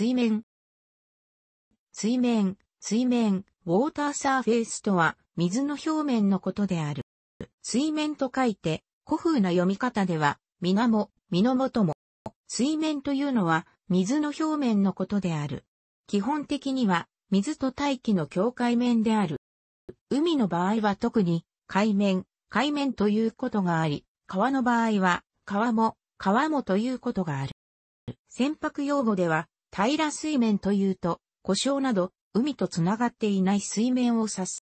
水面。水面、水面、ウォーターサーフェイスとは、水の表面のことである。水面と書いて、古風な読み方では、水も、水とも。水面というのは、水の表面のことである。基本的には、水と大気の境界面である。海の場合は特に、海面、海面ということがあり、川の場合は、川も、川もということがある。船舶用語では、平水面というと、故障など、海とつながっていない水面を指す。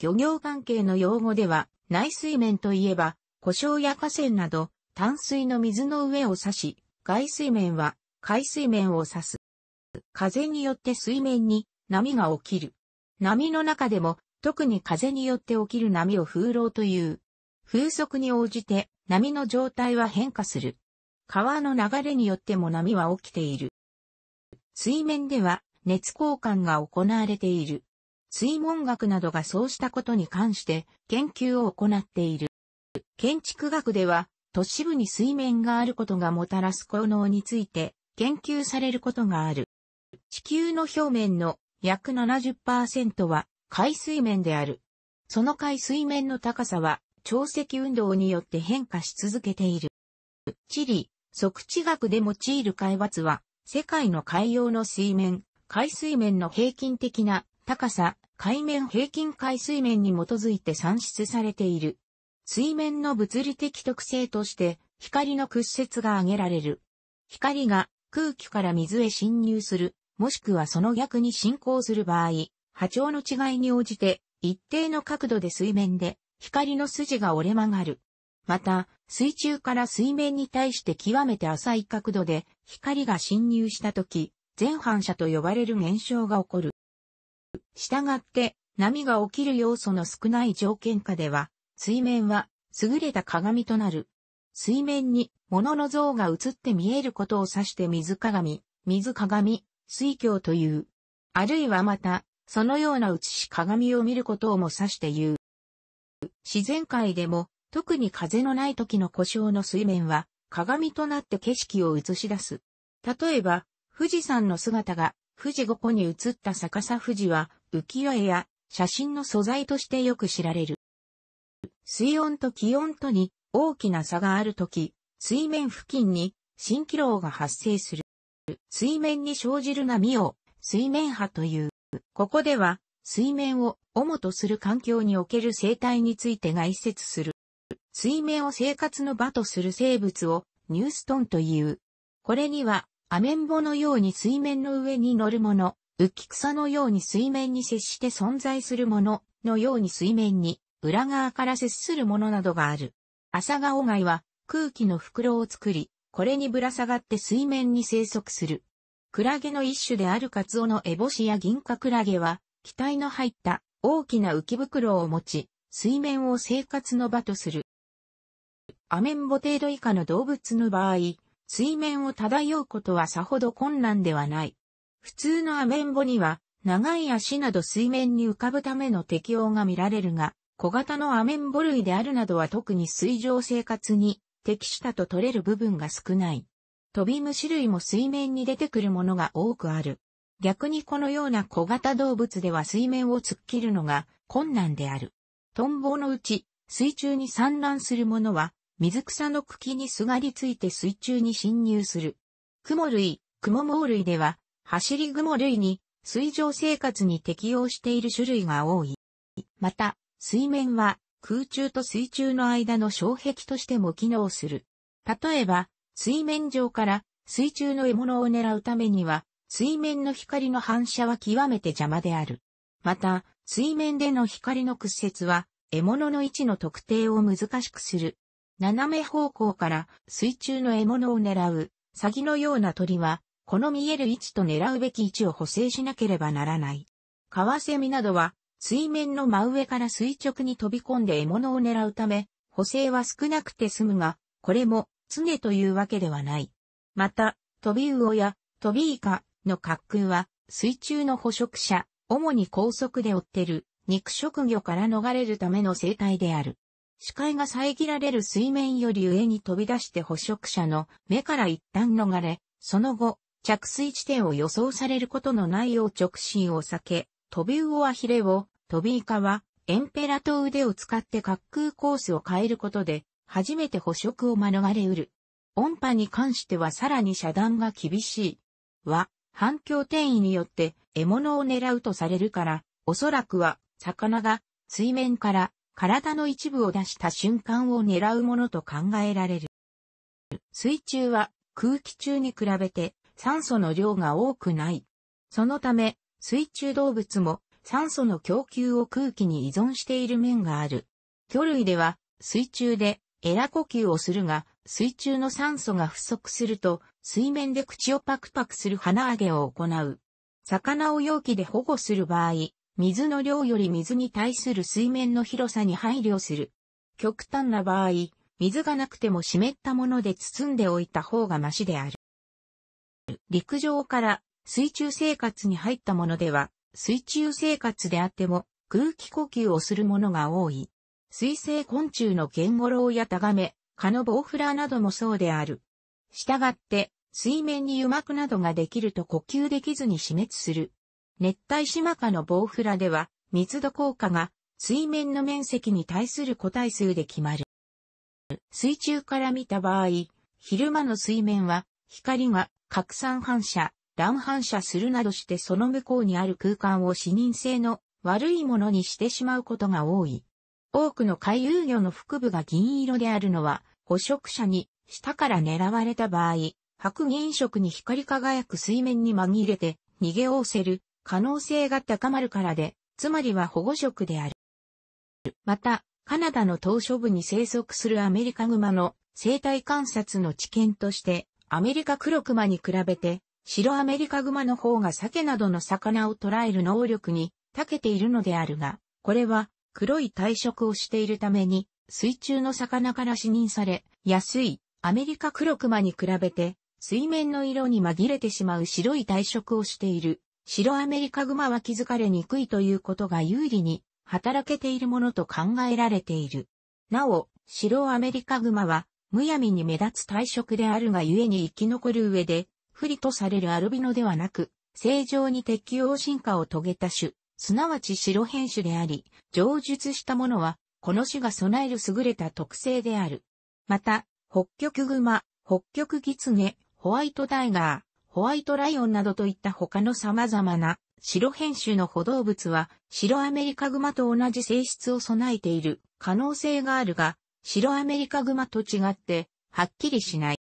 漁業関係の用語では、内水面といえば、故障や河川など、淡水の水の上を指し、外水面は、海水面を指す。風によって水面に波が起きる。波の中でも、特に風によって起きる波を風浪という。風速に応じて波の状態は変化する。川の流れによっても波は起きている。水面では熱交換が行われている。水門学などがそうしたことに関して研究を行っている。建築学では都市部に水面があることがもたらす効能について研究されることがある。地球の表面の約70%は海水面である。その海水面の高さは潮汐運動によって変化し続けている。地理、測地学で用いる海抜は世界の海洋の水面、海水面の平均的な高さ、海面平均海水面に基づいて算出されている。水面の物理的特性として光の屈折が挙げられる。光が空気から水へ侵入する、もしくはその逆に進行する場合、波長の違いに応じて一定の角度で水面で光の筋が折れ曲がる。また、水中から水面に対して極めて浅い角度で光が侵入した時、全反射と呼ばれる現象が起こる。したがって、波が起きる要素の少ない条件下では、水面は優れた鏡となる。水面に物の像が映って見えることを指して水鏡、水鏡、水鏡という。あるいはまた、そのような映し鏡を見ることをも指して言う。自然界でも、特に風のない時の故障の水面は、鏡となって景色を映し出す。例えば、富士山の姿が富士五湖に映った逆さ富士は浮世絵や写真の素材としてよく知られる。水温と気温とに大きな差があるとき、水面付近に蜃気楼が発生する。水面に生じる波を水面波という。ここでは水面を主とする環境における生態について概説する。水面を生活の場とする生物をニューストンという。これには、アメンボのように水面の上に乗るもの、浮き草のように水面に接して存在するもののように水面に裏側から接するものなどがある。アサガオガイは空気の袋を作り、これにぶら下がって水面に生息する。クラゲの一種であるカツオのエボシや銀貨クラゲは、機体の入った大きな浮き袋を持ち、水面を生活の場とする。アメンボ程度以下の動物の場合、水面を漂うことはさほど困難ではない。普通のアメンボには、長い足など水面に浮かぶための適応が見られるが、小型のアメンボ類であるなどは特に水上生活に適したと取れる部分が少ない。飛び虫類も水面に出てくるものが多くある。逆にこのような小型動物では水面を突っ切るのが困難である。トンボのうち、水中に産卵するものは水草の茎にすがりついて水中に侵入する。雲類、雲毛類では、走り雲類に水上生活に適応している種類が多い。また、水面は空中と水中の間の障壁としても機能する。例えば、水面上から水中の獲物を狙うためには、水面の光の反射は極めて邪魔である。また、水面での光の屈折は、獲物の位置の特定を難しくする。斜め方向から水中の獲物を狙う、サギのような鳥は、この見える位置と狙うべき位置を補正しなければならない。カワセミなどは、水面の真上から垂直に飛び込んで獲物を狙うため、補正は少なくて済むが、これも常というわけではない。また、トビウオやトビイカの滑空は、水中の捕食者、主に高速で追ってる肉食魚から逃れるための生態である。視界が遮られる水面より上に飛び出して捕食者の目から一旦逃れ、その後、着水地点を予想されることのないよう直進を避け、飛び魚はヒレを、飛びイカは、エンペラと腕を使って滑空コースを変えることで、初めて捕食を免れうる。音波に関してはさらに遮断が厳しい。は、反響転移によって獲物を狙うとされるから、おそらくは、魚が水面から体の一部を出した瞬間を狙うものと考えられる。水中は空気中に比べて酸素の量が多くない。そのため、水中動物も酸素の供給を空気に依存している面がある。魚類では水中でエラ呼吸をするが、水中の酸素が不足すると、水面で口をパクパクする鼻上げを行う。魚を容器で保護する場合、水の量より水に対する水面の広さに配慮する。極端な場合、水がなくても湿ったもので包んでおいた方がましである。陸上から水中生活に入ったものでは、水中生活であっても空気呼吸をするものが多い。水生昆虫のゲンゴロウやタガメ、カノボウフラーなどもそうである。したがって、水面に油膜などができると呼吸できずに死滅する。熱帯島下のボウフラでは、密度効果が水面の面積に対する個体数で決まる。水中から見た場合、昼間の水面は光が拡散反射、乱反射するなどしてその向こうにある空間を視認性の悪いものにしてしまうことが多い。多くの回遊魚の腹部が銀色であるのは、捕食者に下から狙われた場合、白銀色に光り輝く水面に紛れて逃げおおせる可能性が高まるからで、つまりは保護色である。また、カナダの島嶼部に生息するアメリカグマの生態観察の知見として、アメリカ黒グマに比べて、白アメリカグマの方が鮭などの魚を捉える能力に長けているのであるが、これは黒い体色をしているために、水中の魚から視認され、安いアメリカ黒グマに比べて、水面の色に紛れてしまう白い体色をしている白アメリカグマは気づかれにくいということが有利に働けているものと考えられている。なお、白アメリカグマは、むやみに目立つ体色であるがゆえに生き残る上で、不利とされるアルビノではなく、正常に適応進化を遂げた種、すなわち白変種であり、上述したものは、この種が備える優れた特性である。また、北極グマ、北極ギツネ、ホワイトタイガー、ホワイトライオンなどといった他の様々な白変種の歩動物は白アメリカグマと同じ性質を備えている可能性があるが、白アメリカグマと違ってはっきりしない。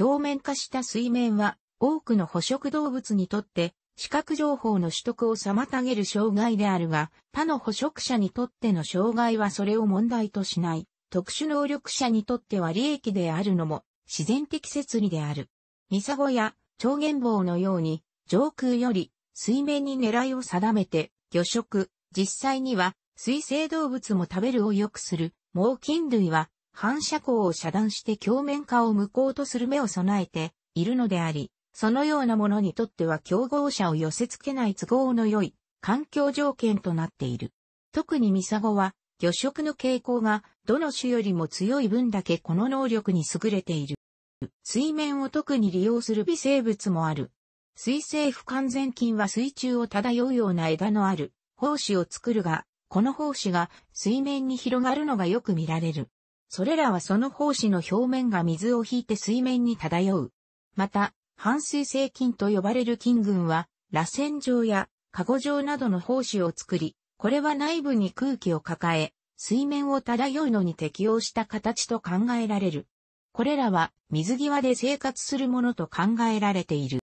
表面化した水面は多くの捕食動物にとって視覚情報の取得を妨げる障害であるが、他の捕食者にとっての障害はそれを問題としない。特殊能力者にとっては利益であるのも自然的摂理である。ミサゴや超弦棒のように上空より水面に狙いを定めて魚食、実際には水生動物も食べるを良くする猛禽類は反射光を遮断して鏡面化を無効とする目を備えているのであり、そのようなものにとっては競合者を寄せ付けない都合の良い環境条件となっている。特にミサゴは魚食の傾向がどの種よりも強い分だけこの能力に優れている。水面を特に利用する微生物もある。水性不完全菌は水中を漂うような枝のある、胞子を作るが、この胞子が水面に広がるのがよく見られる。それらはその胞子の表面が水を引いて水面に漂う。また、半水性菌と呼ばれる菌群は、螺旋状やカゴ状などの胞子を作り、これは内部に空気を抱え、水面を漂うのに適応した形と考えられる。これらは水際で生活するものと考えられている。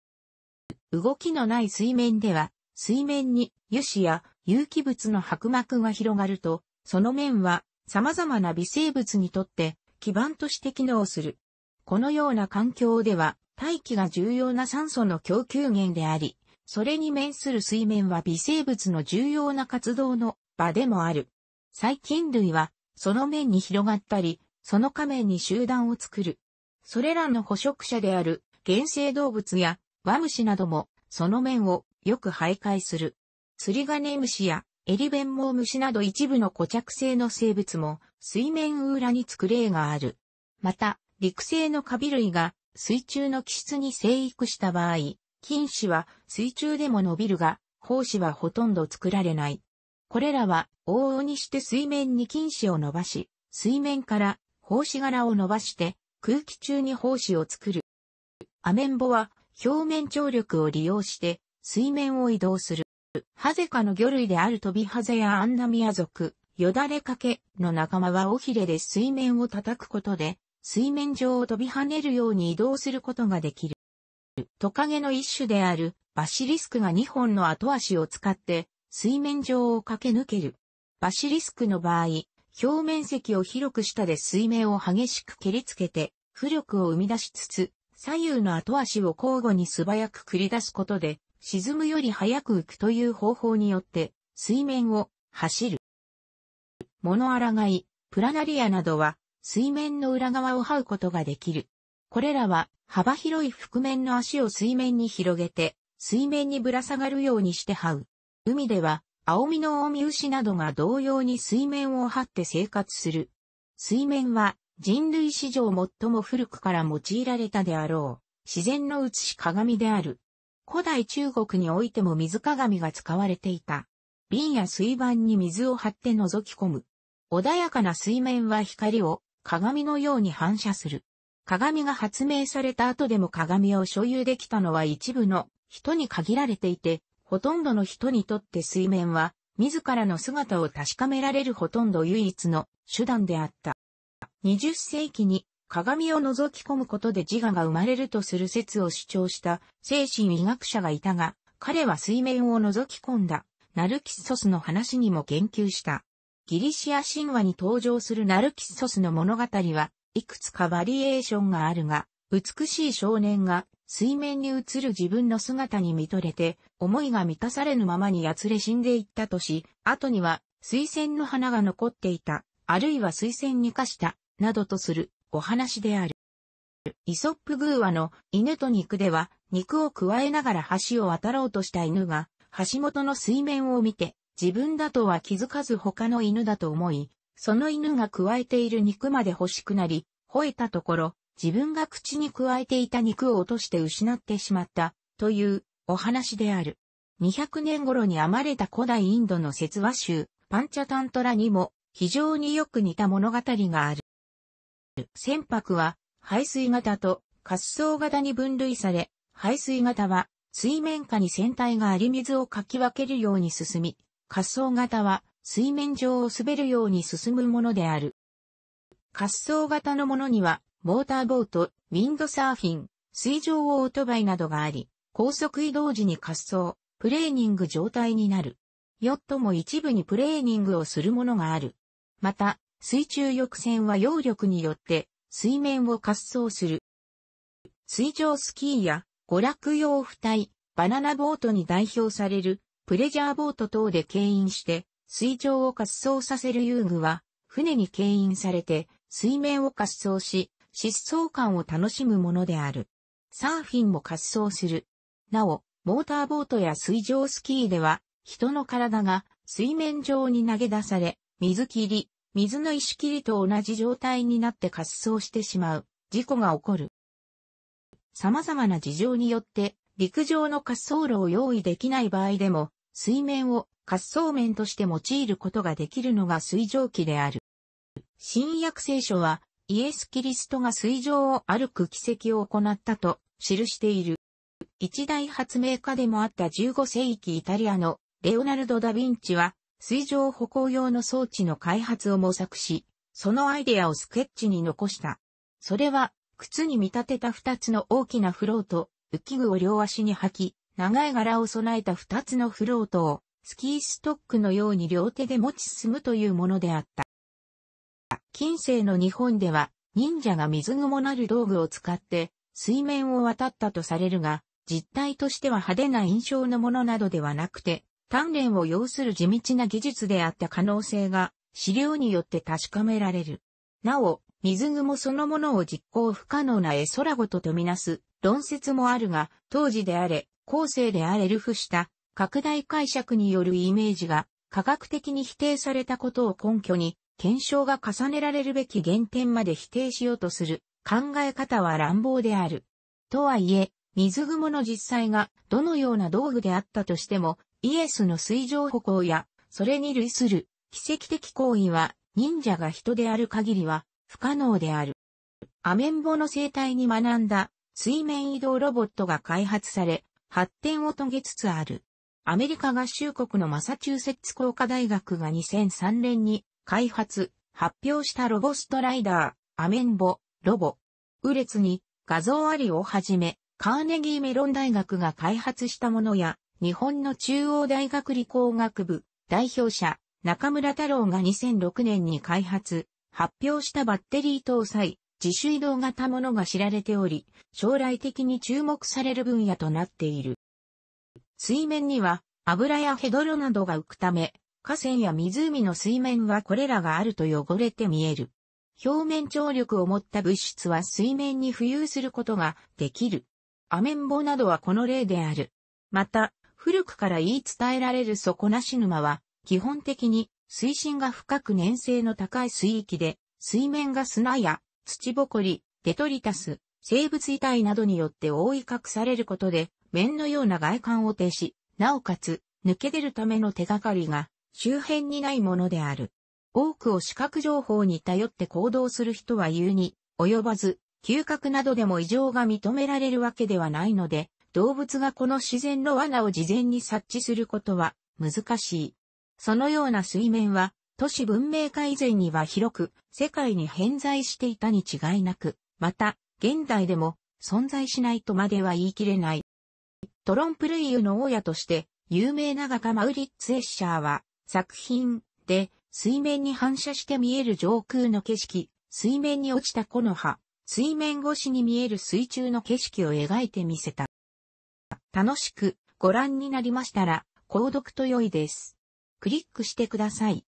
動きのない水面では、水面に油脂や有機物の薄膜が広がると、その面は様々な微生物にとって基盤として機能する。このような環境では、大気が重要な酸素の供給源であり、それに面する水面は微生物の重要な活動の場でもある。細菌類は、その面に広がったり、その仮面に集団を作る。それらの捕食者である原生動物やワムシなどもその面をよく徘徊する。釣りガネムシやエリベンモウムシなど一部の固着性の生物も水面裏に作例がある。また、陸生のカビ類が水中の気質に生育した場合、菌糸は水中でも伸びるが、胞子はほとんど作られない。これらは往々にして水面に菌糸を伸ばし、水面から胞子柄を伸ばして空気中に胞子を作る。アメンボは表面張力を利用して水面を移動する。ハゼ科の魚類であるトビハゼやアンナミア族、よだれかけの仲間は尾ひれで水面を叩くことで水面上を飛び跳ねるように移動することができる。トカゲの一種であるバシリスクが2本の後足を使って水面上を駆け抜ける。バシリスクの場合、表面積を広くしたで水面を激しく蹴りつけて、浮力を生み出しつつ、左右の後足を交互に素早く繰り出すことで、沈むより早く浮くという方法によって、水面を走る。物洗い、プラナリアなどは、水面の裏側を這うことができる。これらは、幅広い覆面の足を水面に広げて、水面にぶら下がるようにして這う。海では、青みの近江牛などが同様に水面を張って生活する。水面は人類史上最も古くから用いられたであろう。自然の写し鏡である。古代中国においても水鏡が使われていた。瓶や水盤に水を張って覗き込む。穏やかな水面は光を鏡のように反射する。鏡が発明された後でも鏡を所有できたのは一部の人に限られていて、ほとんどの人にとって水面は、自らの姿を確かめられるほとんど唯一の手段であった。20世紀に鏡を覗き込むことで自我が生まれるとする説を主張した精神医学者がいたが、彼は水面を覗き込んだナルキッソスの話にも言及した。ギリシア神話に登場するナルキッソスの物語は、いくつかバリエーションがあるが、美しい少年が水面に映る自分の姿に見とれて、思いが満たされぬままにやつれ死んでいったとし、後には、水仙の花が残っていた、あるいは水仙に化した、などとする、お話である。イソップ偶話の犬と肉では、肉を加えながら橋を渡ろうとした犬が、橋元の水面を見て、自分だとは気づかず他の犬だと思い、その犬が加えている肉まで欲しくなり、吠えたところ、自分が口に加えていた肉を落として失ってしまった、というお話である。200年頃に編まれた古代インドの説話集、パンチャタントラにも非常によく似た物語がある。船舶は排水型と滑走型に分類され、排水型は水面下に船体があり水をかき分けるように進み、滑走型は水面上を滑るように進むものである。滑走型のものにはモーターボート、ウィンドサーフィン、水上オートバイなどがあり、高速移動時に滑走、プレーニング状態になる。ヨットも一部にプレーニングをするものがある。また、水中翼船は揚力によって水面を滑走する。水上スキーや娯楽用付帯、バナナボートに代表されるプレジャーボート等で牽引して水上を滑走させる遊具は船に牽引されて水面を滑走し疾走感を楽しむものである。サーフィンも滑走する。なお、モーターボートや水上スキーでは、人の体が水面上に投げ出され、水切り、水の石切りと同じ状態になって滑走してしまう、事故が起こる。様々な事情によって、陸上の滑走路を用意できない場合でも、水面を滑走面として用いることができるのが水蒸気である。新約聖書は、イエス・キリストが水上を歩く奇跡を行ったと記している。一大発明家でもあった15世紀イタリアのレオナルド・ダ・ヴィンチは水上歩行用の装置の開発を模索し、そのアイデアをスケッチに残した。それは靴に見立てた2つの大きなフロート、浮き具を両足に履き、長い柄を備えた2つのフロートをスキーストックのように両手で持ち進むというものであった。近世の日本では、忍者が水雲なる道具を使って、水面を渡ったとされるが、実態としては派手な印象のものなどではなくて、鍛錬を要する地道な技術であった可能性が、資料によって確かめられる。なお、水雲そのものを実行不可能な絵空ごととみなす論説もあるが、当時であれ、後世であれルフした拡大解釈によるイメージが科学的に否定されたことを根拠に、検証が重ねられるべき原点まで否定しようとする考え方は乱暴である。とはいえ、水雲の実際がどのような道具であったとしても、イエスの水上歩行や、それに類する奇跡的行為は忍者が人である限りは不可能である。アメンボの生態に学んだ水面移動ロボットが開発され、発展を遂げつつある。アメリカ合衆国のマサチューセッツ工科大学が2003年に開発、発表したロボストライダー、アメンボ、ロボ、ウレツに画像ありをはじめ、カーネギーメロン大学が開発したものや、日本の中央大学理工学部代表者中村太郎が2006年に開発、発表したバッテリー搭載、自主移動型ものが知られており、将来的に注目される分野となっている。水面には油やヘドロなどが浮くため、河川や湖の水面はこれらがあると汚れて見える。表面張力を持った物質は水面に浮遊することができる。アメンボなどはこの例である。また、古くから言い伝えられる底なし沼は、基本的に水深が深く粘性の高い水域で、水面が砂や土ぼこり、デトリタス、生物遺体などによって覆い隠されることで、面のような外観を呈し、なおかつ、抜け出るための手がかりが周辺にないものである。多くを視覚情報に頼って行動する人は言うに、及ばず、嗅覚などでも異常が認められるわけではないので、動物がこの自然の罠を事前に察知することは難しい。そのような水面は、都市文明化以前には広く、世界に偏在していたに違いなく、また、現代でも存在しないとまでは言い切れない。トロンプルイユの大家として、有名な画家マウリッツ・エッシャーは、作品で水面に反射して見える上空の景色、水面に落ちた木の葉、水面越しに見える水中の景色を描いてみせた。楽しくご覧になりましたら、購読と良いです。クリックしてください。